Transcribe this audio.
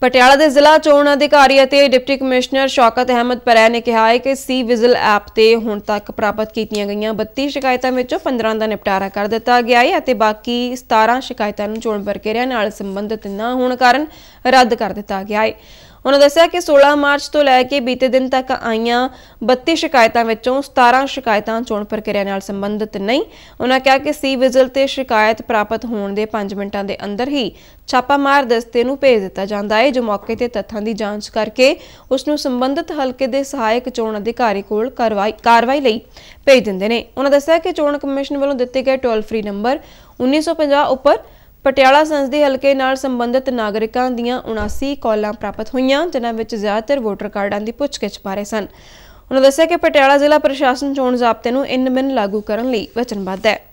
ਪਟਿਆਲਾ ਦੇ ਜ਼ਿਲ੍ਹਾ ਚੋਣ ਅਧਿਕਾਰੀ ਅਤੇ ਡਿਪਟੀ ਕਮਿਸ਼ਨਰ ਸ਼ੌਕਤ ਅਹਿਮਦ ਪਰੈ ਨੇ ਕਿਹਾ ਹੈ ਕਿ ਸੀ ਵਿਜ਼ਲ ਐਪ ਤੇ ਹੁਣ ਤੱਕ ਪ੍ਰਾਪਤ ਕੀਤੀਆਂ ਗਈਆਂ 32 ਸ਼ਿਕਾਇਤਾਂ ਵਿੱਚੋਂ 15 ਦਾ ਨਿਪਟਾਰਾ ਕਰ ਦਿੱਤਾ ਗਿਆ ਹੈ ਅਤੇ ਬਾਕੀ 17 ਸ਼ਿਕਾਇਤਾਂ ਨੂੰ ਚੋਣ ਪ੍ਰਕਿਰਿਆ ਨਾਲ ਸੰਬੰਧਿਤ ਨਾ ਹੋਣ ਕਾਰਨ ਰੱਦ ਕਰ ਦਿੱਤਾ ਗਿਆ ਹੈ ਉਹਨਾਂ ਦੱਸਿਆ ਕਿ 16 ਮਾਰਚ ਤੋਂ ਲੈ ਕੇ ਬੀਤੇ ਦਿਨ ਤੱਕ ਆਈਆਂ 32 ਸ਼ਿਕਾਇਤਾਂ ਵਿੱਚੋਂ 17 ਸ਼ਿਕਾਇਤਾਂ ਚੋਣ ਪ੍ਰਕਿਰਿਆ ਨਾਲ ਸੰਬੰਧਿਤ ਨਹੀਂ ਉਹਨਾਂ ਕਿਹਾ ਕਿ ਸੀ ਵਿਜਲ ਤੇ ਸ਼ਿਕਾਇਤ ਪ੍ਰਾਪਤ ਹੋਣ ਦੇ 5 ਮਿੰਟਾਂ ਦੇ ਅੰਦਰ ਹੀ ਛਾਪਾਮਾਰ ਦਸਤੇ ਨੂੰ ਭੇਜ ਦਿੱਤਾ ਜਾਂਦਾ ਹੈ ਜੋ ਮੌਕੇ ਤੇ ਤੱਥਾਂ ਦੀ ਜਾਂਚ ਕਰਕੇ ਉਸ ਨੂੰ ਸੰਬੰਧਿਤ ਹਲਕੇ ਦੇ ਸਹਾਇਕ ਚੋਣ ਅਧਿਕਾਰੀ ਕੋਲ ਕਾਰਵਾਈ ਲਈ ਭੇਜ ਦਿੰਦੇ ਨੇ ਉਹਨਾਂ ਦੱਸਿਆ ਕਿ ਚੋਣ ਕਮਿਸ਼ਨ ਵੱਲੋਂ ਦਿੱਤੇ ਗਏ ਟੋਲ ਫ੍ਰੀ ਨੰਬਰ 1950 ਉੱਪਰ ਪਟਿਆਲਾ ਸੰਸਦੀ ਹਲਕੇ ਨਾਲ ਸੰਬੰਧਿਤ ਨਾਗਰਿਕਾਂ ਦੀਆਂ 79 ਕਾਲਾਂ ਪ੍ਰਾਪਤ ਹੋਈਆਂ ਜਿਨ੍ਹਾਂ ਵਿੱਚ ਜ਼ਿਆਦਾਤਰ ਵੋਟਰ ਕਾਰਡਾਂ ਦੀ ਪੁੱਛਗਿੱਛ ਬਾਰੇ ਸਨ ਉਹਨਾਂ ਦੱਸਿਆ ਕਿ ਪਟਿਆਲਾ ਜ਼ਿਲ੍ਹਾ ਪ੍ਰਸ਼ਾਸਨ ਚੋਣ ਜ਼ਾਬਤੇ ਨੂੰ ਇਨ ਲਾਗੂ ਕਰਨ ਲਈ ਵਚਨਬੱਧ ਹੈ